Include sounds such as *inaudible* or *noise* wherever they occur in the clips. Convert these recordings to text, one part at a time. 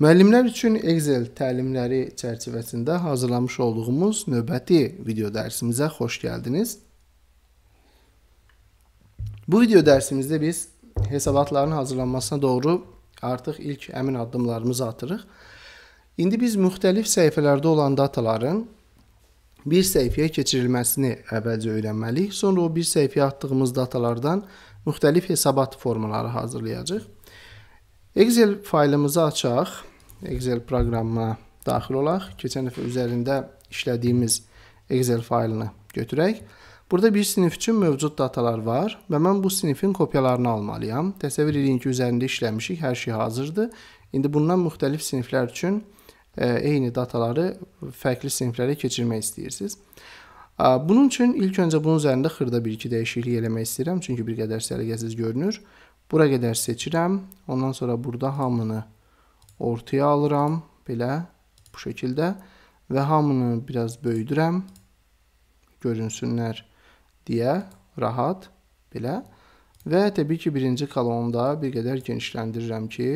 Müəllimlər üçün Excel təlimləri çərçivəsində hazırlamış olduğumuz növbəti video dərsimizə xoş gəldiniz. Bu video dərsimizdə biz hesabatların hazırlanmasına doğru artıq ilk əmin addımlarımızı atırıq. İndi biz müxtəlif səhifələrdə olan dataların bir səhifəyə keçirilməsini əvvəlcə öyrənməliyik. Sonra o bir səhifəyə atdığımız datalardan müxtəlif hesabat formaları hazırlayacağıq. Excel faylımızı açaq. Excel proqramına daxil olaq. Keçən dəfə üzərində işlədiyimiz Excel faylını götürək. Burada bir sinif üçün mövcud datalar var və mən bu sinifin kopyalarını almalıyam. Təsəvvür edin ki, üzərində işləmişik, hər şey hazırdır. İndi bundan müxtəlif siniflər üçün e, eyni dataları fərqli siniflərə keçirmək istəyirsiniz. Bunun üçün ilk öncə bunun üzərində xırda bir iki dəyişiklik eləmək istəyirəm, çünki bir qədər səliqəsiz görünür. Bura qədər seçirəm, ondan sonra burada hamını seçirəm ortaya alıram. Belə bu şəkildə. Və hamını biraz böyüdürəm. Görünsünlər deyə rahat belə. Və təbii ki, birinci kolonda bir qədər genişləndirirəm ki,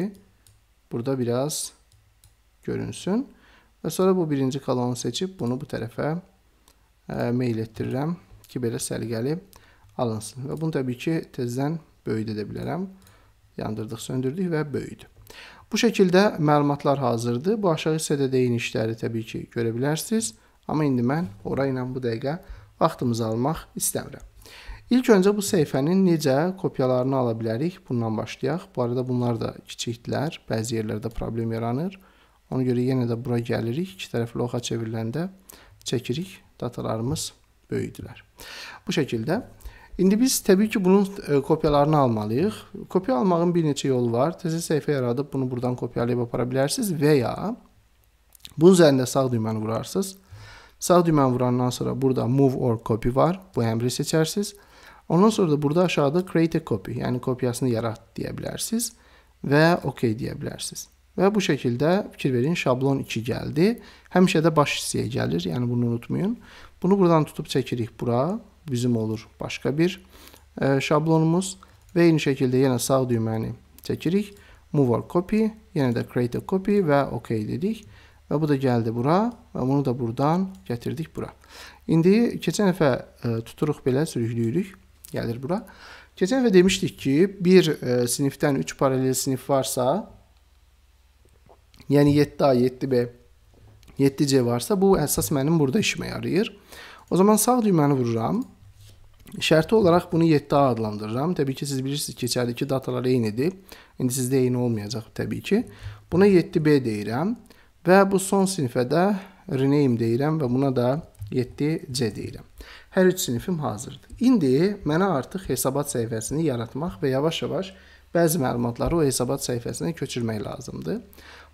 burada biraz görünsün. Və sonra bu birinci kolonu seçib bunu bu tərəfə ə, e, meyl etdirirəm ki, belə səliqəli alınsın. Və bunu təbii ki, tezdən böyüdə də bilərəm yandırdıq, söndürdük və böyüdü. Bu şəkildə məlumatlar hazırdır. Bu aşağı hissədə də enişləri təbii ki görə bilərsiniz. Amma indi mən ora ilə bu dəqiqə vaxtımızı almaq istəmirəm. İlk öncə bu səhifənin necə kopyalarını ala bilərik? Bundan başlayaq. Bu arada bunlar da kiçikdilər. Bəzi yerlərdə problem yaranır. Ona görə yenə də bura gəlirik. İki tərəfli oxa çevriləndə çəkirik. Datalarımız böyüdülər. Bu şəkildə İndi biz təbii ki, bunun e, kopyalarını almalıyıq. Kopya almağın bir neçə yolu var. Təzə səhifə yaradıb bunu buradan kopyalayıb apara bilərsiniz və ya bunun üzərində sağ düyməni vurarsınız. Sağ düyməni vurandan sonra burada move or copy var. Bu əmri seçərsiniz. Ondan sonra da burada aşağıda create a copy, yəni kopyasını yarat deyə bilərsiniz və OK deyə bilərsiniz. Və bu şəkildə fikir verin, şablon 2 gəldi. Həmişə də baş hissəyə gəlir, yəni bunu unutmayın. Bunu buradan tutub çəkirik bura bizim olur başqa bir e, şablonumuz. Və eyni şəkildə yenə sağ düyməni çəkirik. Move or copy, yenə də create a copy və OK dedik. Və bu da gəldi bura və bunu da buradan gətirdik bura. İndi keçən dəfə e, tuturuq belə, sürükləyirik, gəlir bura. Keçən dəfə demişdik ki, bir e, sinifdən 3 paralel sinif varsa, yəni 7A, 7B, 7C varsa, bu əsas mənim burada işimə yarayır. O zaman sağ düyməni vururam. Şərti olaraq bunu 7A adlandırıram. Təbii ki, siz bilirsiniz ki, içəridəki datalar eynidir. İndi sizdə eyni olmayacaq təbii ki. Buna 7B deyirəm və bu son sinifədə rename deyirəm və buna da 7C deyirəm. Hər üç sinifim hazırdır. İndi mənə artıq hesabat səhifəsini yaratmaq və yavaş-yavaş bəzi məlumatları o hesabat səhifəsinə köçürmək lazımdır.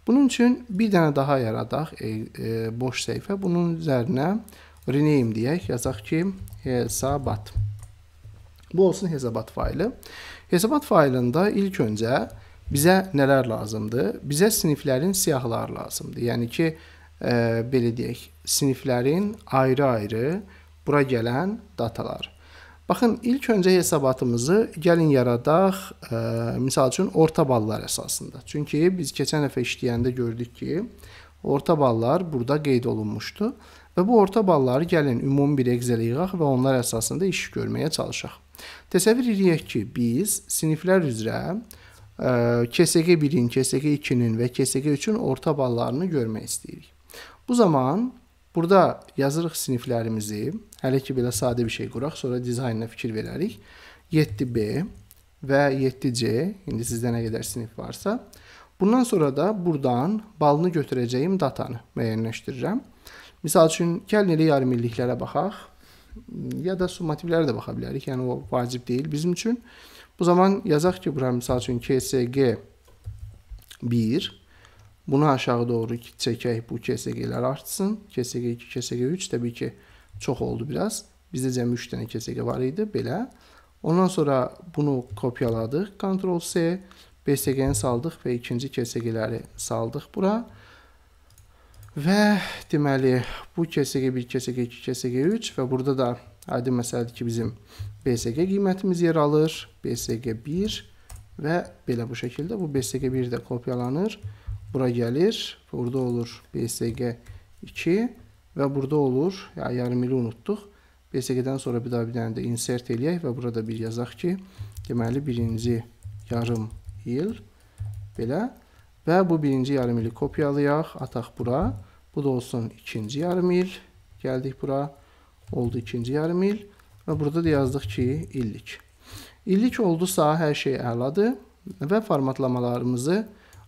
Bunun üçün bir dənə daha yaradaq e, e, boş səhifə. Bunun üzərinə rename deyək, yazaq ki, hesabat. Bu olsun hesabat faylı. Hesabat faylında ilk öncə bizə nələr lazımdır? Bizə siniflərin siyahıları lazımdır. Yəni ki, e, belə deyək, siniflərin ayrı-ayrı bura gələn datalar. Baxın, ilk öncə hesabatımızı gəlin yaradaq, e, misal üçün orta ballar əsasında. Çünki biz keçən dəfə işləyəndə gördük ki, orta ballar burada qeyd olunmuşdu. Və bu orta balları gəlin ümumi bir Excel yığaq və onlar əsasında iş görməyə çalışaq. Təsəvvür edək ki, biz siniflər üzrə e, KSG 1-in, KSG 2-nin və KSG 3-ün orta ballarını görmək istəyirik. Bu zaman burada yazırıq siniflərimizi. Hələ ki belə sadə bir şey quraq, sonra dizaynına fikir verərik. 7B və 7C, indi sizdə nə qədər sinif varsa. Bundan sonra da buradan balını götürəcəyim datanı müəyyənləşdirirəm. Məsəl üçün gəlin elə yarımilliklərə baxaq ya da summativlərə də baxa bilərik. Yəni o vacib deyil bizim üçün. Bu zaman yazaq ki, bura məsəl üçün KSG 1 Bunu aşağı doğru çəkək, bu KSG-lər artsın. KSG 2, KSG 3 təbii ki, çox oldu biraz. Bizdə cəmi 3 dənə KSG var idi, belə. Ondan sonra bunu kopyaladıq, Ctrl-C, BSG-ni saldıq və ikinci KSG-ləri saldıq bura. Və deməli bu KSG1, KSG2, KSG3 və burada da adi məsələdir ki, bizim BSG qiymətimiz yer alır, BSG1 və belə bu şəkildə bu BSG1 də kopyalanır, bura gəlir, burada olur BSG2 və burada olur, ya, yarım ili unutduq, BSG-dən sonra bir daha bir dənə də insert eləyək və burada bir yazaq ki, deməli birinci yarım il belə Və bu birinci yarım ili kopyalayaq, ataq bura. Bu da olsun ikinci yarım il. Gəldik bura. Oldu ikinci yarım il. Və burada da yazdıq ki, illik. İllik oldusa hər şey əladır və formatlamalarımızı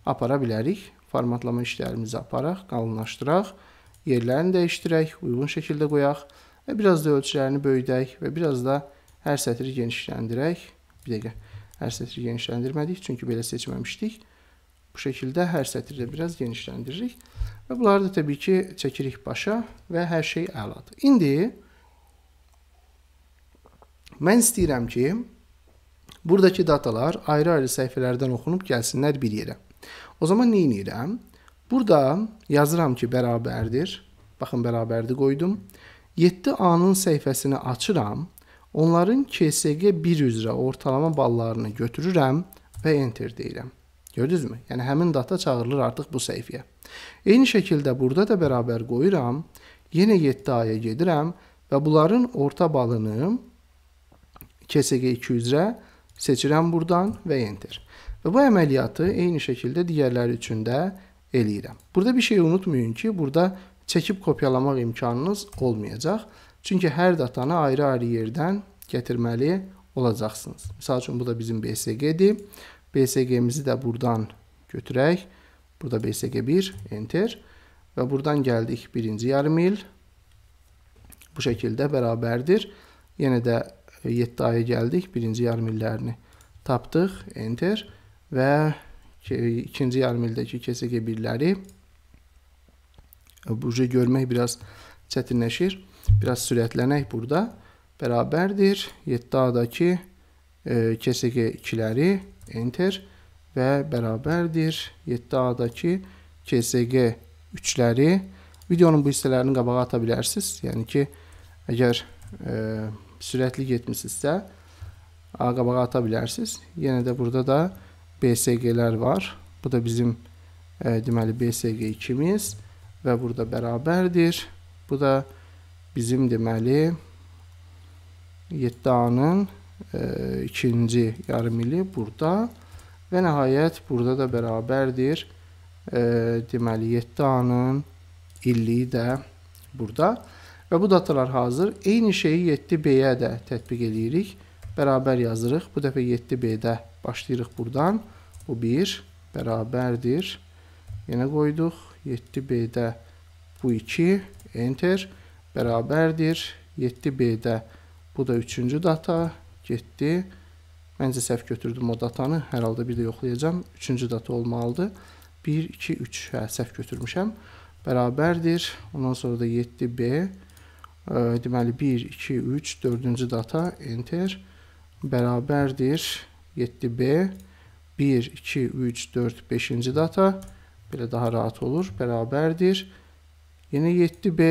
apara bilərik. Formatlama işlərimizi aparaq, qalınlaşdıraq, yerlərini dəyişdirək, uyğun şəkildə qoyaq və biraz da ölçülərini böyüdək və biraz da hər sətri genişləndirək. Bir dəqiqə, hər sətri genişləndirmədik çünki belə seçməmişdik. Bu şəkildə hər sətirdə biraz genişləndiririk və bunları da təbii ki, çəkirik başa və hər şey əladır. İndi mən istəyirəm ki, buradakı datalar ayrı-ayrı səhifələrdən oxunub gəlsinlər bir yerə. O zaman nə edirəm? Burada yazıram ki, bərabərdir. Baxın, bərabərdir qoydum. 7A-nın səhifəsini açıram. Onların KSG 1 üzrə ortalama ballarını götürürəm və enter deyirəm. Gördünüzmü? Yəni həmin data çağırılır artıq bu səhifəyə. Eyni şəkildə burada da bərabər qoyuram. Yenə 7 aya gedirəm və bunların orta balını KSG2 üzrə seçirəm buradan və enter. Və bu əməliyyatı eyni şəkildə digərləri üçün də eləyirəm. Burada bir şey unutmayın ki, burada çəkib kopyalamaq imkanınız olmayacaq. Çünki hər datanı ayrı-ayrı yerdən gətirməli olacaqsınız. Məsəl üçün bu da bizim BSG-dir. BSG-mizi də buradan götürək. Burada BSG1, enter. Və buradan gəldik birinci yarım il. Bu şəkildə bərabərdir. Yenə də 7 e, aya gəldik. Birinci yarım illərini tapdıq, enter. Və ikinci yarım ildəki KSG1-ləri e, burcu görmək biraz çətinləşir. Biraz sürətlənək burada. Bərabərdir. 7 adakı e, KSG2-ləri enter və bərabərdir 7A-dakı KSG 3-ləri videonun bu hissələrini qabağa ata bilərsiniz. Yəni ki, əgər e, sürətli getmişsinizsə A qabağa ata bilərsiniz. Yenə də burada da BSG-lər var. Bu da bizim e, deməli BSG 2-imiz və burada bərabərdir. Bu da bizim deməli 7A-nın ikinci yarım ili burada və nəhayət burada da bərabərdir. Deməli 7 A-nın illiyi də burada və bu datalar hazır. Eyni şeyi 7B-yə də tətbiq edirik. Bərabər yazırıq. Bu dəfə 7B-də başlayırıq buradan. Bu 1 bərabərdir. Yenə qoyduq. 7B-də bu 2 enter bərabərdir. 7B-də bu da üçüncü data getdi. Məncə səhv götürdüm o datanı. Hər halda bir də yoxlayacam. 3-cü data olmalıdır. 1 2 3. Hə, səhv götürmüşəm. Bərabərdir. Ondan sonra da 7B. Deməli 1 2 3 4-cü data enter bərabərdir 7B 1 2 3 4 5-ci data belə daha rahat olur. Bərabərdir. Yenə 7B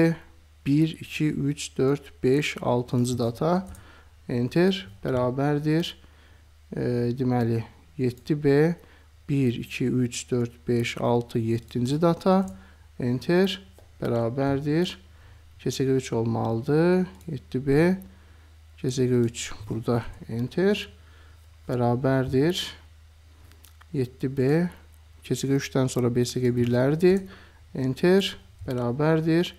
1 2 3 4 5 6-cı data enter bərabərdir. E, deməli 7B 1 2 3 4 5 6 7-ci data enter bərabərdir. KSQ 3 olmalıdır. 7B KSQ 3 burada enter bərabərdir. 7B KSQ 3-dən sonra BSQ 1-lərdir. Enter bərabərdir.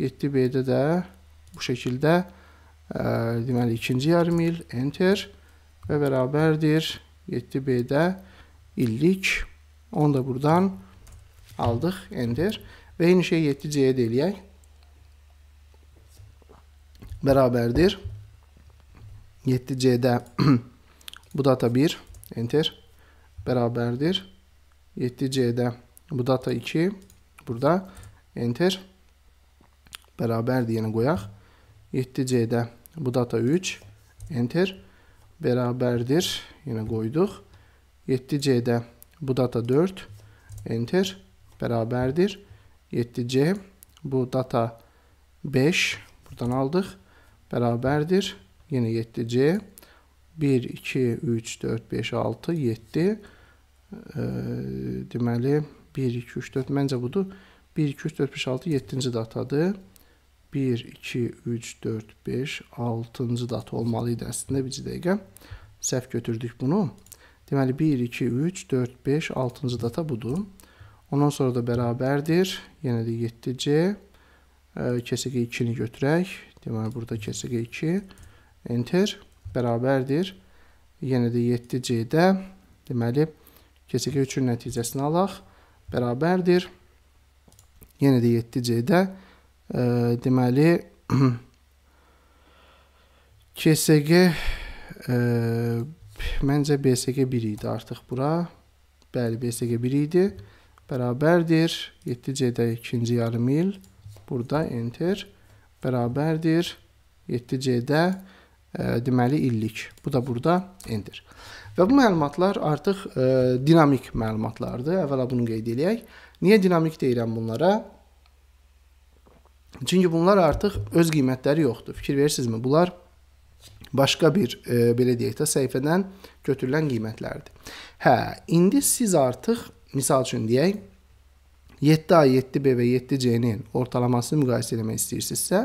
7B-də də bu şəkildə deməli ikinci yarım il enter və bərabərdir 7B-də illik 10 da buradan aldıq enter və eyni şey 7C-yə də eləyək. Bərabərdir 7C-də *clears throat* bu data 1 enter bərabərdir 7C-də bu data 2 burada enter bərabərdir yenə yəni qoyaq 7C-də Bu data 3. Enter. Bərabərdir. Yenə qoyduq. 7C-də bu data 4. Enter. Bərabərdir. 7C. Bu data 5. Buradan aldıq. Bərabərdir. Yenə 7C. 1, 2, 3, 4, 5, 6, 7. E, deməli 1, 2, 3, 4. Məncə budur. 1, 2, 3, 4, 5, 6, 7-ci datadır. 1, 2, 3, 4, 5, 6-cı data olmalı idi əslində bir dəqiqə. Səhv götürdük bunu. Deməli 1, 2, 3, 4, 5, 6-cı data budur. Ondan sonra da bərabərdir. Yenə də 7C. Kesəqə 2-ni götürək. Deməli burada kesəqə 2. Enter. Bərabərdir. Yenə də 7C-də. Deməli kesəqə 3-ün nəticəsini alaq. Bərabərdir. Yenə də 7C-də e, deməli KSG e, məncə BSG 1 idi artıq bura. Bəli, BSG 1 idi. Bərabərdir 7C-də ikinci yarım il. Burada enter bərabərdir 7C-də e, deməli illik. Bu da burada enter. Və bu məlumatlar artıq e, dinamik məlumatlardır. Əvvəla bunu qeyd eləyək. Niyə dinamik deyirəm bunlara? Çünki bunlar artıq öz qiymətləri yoxdur. Fikir verirsinizmi? Bunlar başqa bir e, belə deyək də səhifədən götürülən qiymətlərdir. Hə, indi siz artıq misal üçün deyək 7A, 7B və 7C-nin ortalamasını müqayisə etmək istəyirsinizsə,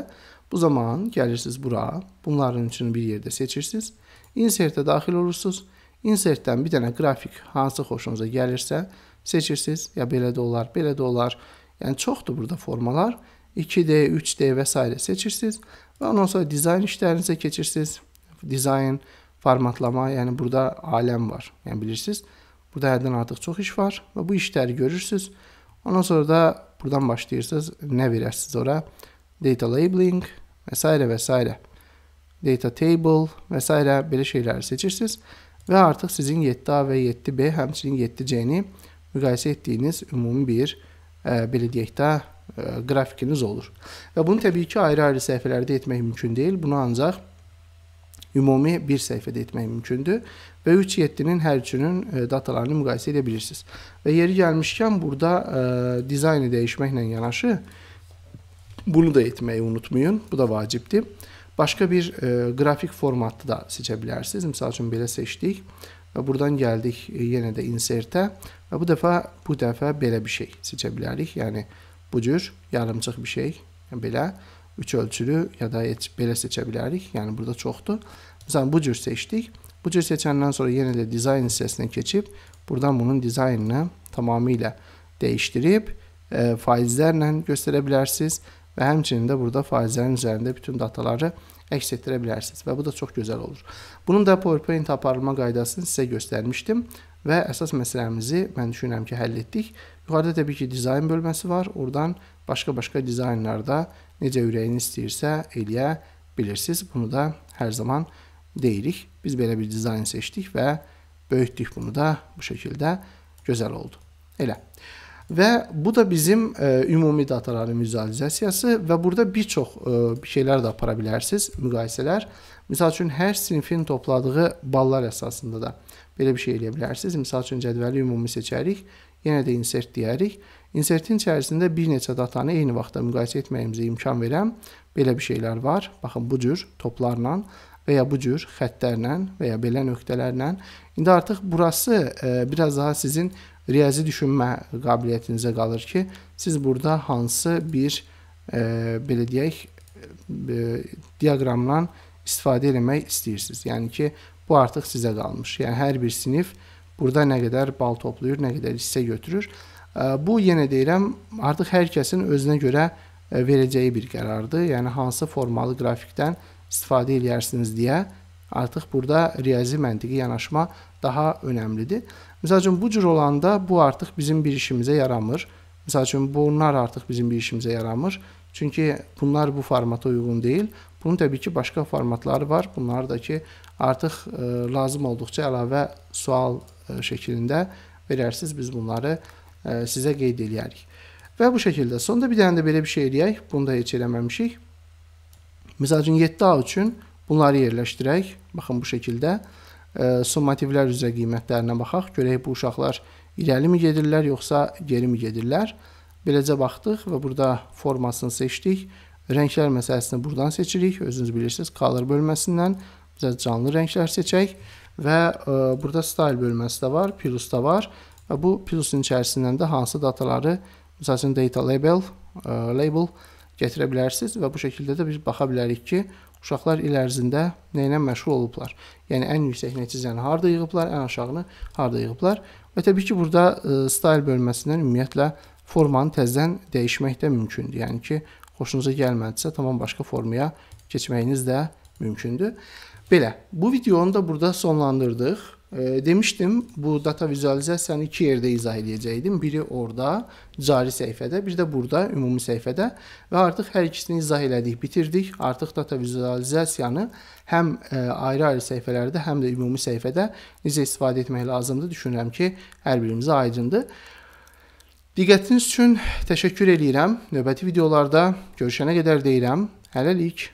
bu zaman gəlirsiniz bura, bunların üçün bir yerdə seçirsiniz, insertə daxil olursunuz. Insertdən bir dənə qrafik hansı xoşunuza gəlirsə seçirsiniz. Ya belə də olar, belə də olar. Yəni çoxdur burada formalar. 2D, 3D vesaire seçirsiniz. Ve ondan sonra dizayn işlerinize keçirsiniz. Dizayn, formatlama, yəni burada aləm var. Yəni bilirsiniz, burada həddən artıq çox iş var və bu işləri görürsünüz. Ondan sonra da buradan başlayırsınız, nə verərsiniz ora? Data labeling vesaire vesaire. Data table vesaire belə şeyləri seçirsiniz və artıq sizin 7A və 7B, həmçinin 7C-ni müqayisə etdiyiniz ümumi bir, ə, e, belə deyək də, qrafikiniz e, olur. Və bunu təbii ki, ayrı-ayrı səhifələrdə etmək mümkün deyil. Bunu ancaq ümumi bir səhifədə etmək mümkündür və 3.7-nin hər üçünün e, datalarını müqayisə edə bilirsiniz. Və yeri gəlmişkən burada ə, e, dizaynı dəyişməklə yanaşı bunu da etməyi unutmayın. Bu da vacibdir. Başqa bir ə, qrafik formatı da seçə bilərsiniz. Məsəl üçün belə seçdik və buradan gəldik yenə də insert-ə və bu dəfə bu dəfə belə bir şey seçə bilərik. Yəni bu cür yarımçıq bir şey yəni belə üç ölçülü ya da heç belə seçə bilərik. Yəni burada çoxdur. Məsələn bu cür seçdik. Bu cür seçəndən sonra yenə də dizayn hissəsinə keçib buradan bunun dizaynını tamamilə dəyişdirib e, faizlərlə göstərə bilərsiniz və həmçinin də burada faizlərin üzərində bütün dataları əks etdirə bilərsiniz və bu da çox gözəl olur. Bunun da PowerPoint aparılma qaydasını sizə göstərmişdim və əsas məsələmizi mən düşünürəm ki, həll etdik. Yuxarıda təbii ki, dizayn bölməsi var. Oradan başqa-başqa dizaynlarda necə ürəyiniz istəyirsə eləyə bilirsiniz. Bunu da hər zaman deyirik. Biz belə bir dizayn seçdik və böyütdük bunu da bu şəkildə gözəl oldu. Elə və bu da bizim ə, e, ümumi dataların vizualizasiyası və burada bir çox ə, e, şeylər də apara bilərsiniz, müqayisələr. Məsəl üçün hər sinifin topladığı ballar əsasında da belə bir şey eləyə bilərsiniz. Məsəl üçün cədvəli ümumi seçərik, yenə də insert deyərik. Insertin içərisində bir neçə datanı eyni vaxtda müqayisə etməyimizə imkan verən belə bir şeylər var. Baxın bu cür toplarla və ya bu cür xəttlərlə və ya belə nöqtələrlə. İndi artıq burası ə, e, biraz daha sizin riyazi düşünmə qabiliyyətinizə qalır ki, siz burada hansı bir e, belə deyək e, diaqramdan istifadə etmək istəyirsiniz. Yəni ki, bu artıq sizə qalmış. Yəni hər bir sinif burada nə qədər bal toplayır, nə qədər hissə götürür. E, bu yenə deyirəm, artıq hər kəsin özünə görə e, verəcəyi bir qərardır. Yəni hansı formalı qrafikdən istifadə edərsiniz deyə artıq burada riyazi məntiqi yanaşma daha önəmlidir. Məsəl üçün bu cür olanda bu artıq bizim bir işimizə yaramır. Məsəl üçün bunlar artıq bizim bir işimizə yaramır. Çünki bunlar bu formata uyğun deyil. Bunun təbii ki, başqa formatları var. Bunlar da ki, artıq e, lazım olduqca əlavə sual e, şəklində verərsiniz. Biz bunları e, sizə qeyd eləyərik. Və bu şəkildə. Sonda bir dənə də belə bir şey eləyək. Bunu da heç eləməmişik. Məsəl üçün 7A üçün bunları yerləşdirək. Baxın bu şəkildə. E, summativlər üzrə qiymətlərinə baxaq, görək bu uşaqlar irəlimi gedirlər, yoxsa gerimi gedirlər. Beləcə baxdıq və burada formasını seçdik. Rənglər məsələsini buradan seçirik. Özünüz bilirsiniz, color bölməsindən bizə canlı rənglər seçək və ə, burada style bölməsi də var, plus da var və bu plusun içərisindən də hansı dataları, məsəl üçün data label, ə, label gətirə bilərsiniz və bu şəkildə də biz baxa bilərik ki, uşaqlar il ərzində nə ilə məşğul olublar. Yəni ən yüksək nəticəni harda yığıblar, ən aşağını harda yığıblar. Və təbii ki, burada e, style bölməsindən ümumiyyətlə formanı təzədən dəyişmək də mümkündür. Yəni ki, xoşunuza gəlmədisə, tamam başqa formaya keçməyiniz də mümkündür. Belə, bu videonu da burada sonlandırdıq. Demişdim, bu data vizualizasiyanı iki yerdə izah edəcəydim. Biri orada, cari səhifədə, bir də burada, ümumi səhifədə və artıq hər ikisini izah elədik, bitirdik. Artıq data vizualizasiyanı həm e, ayrı-ayrı səhifələrdə, həm də ümumi səhifədə necə istifadə etmək lazımdır, düşünürəm ki, hər birimizə aydındır. Diqqətiniz üçün təşəkkür eləyirəm. Növbəti videolarda görüşənə qədər deyirəm. Hələlik.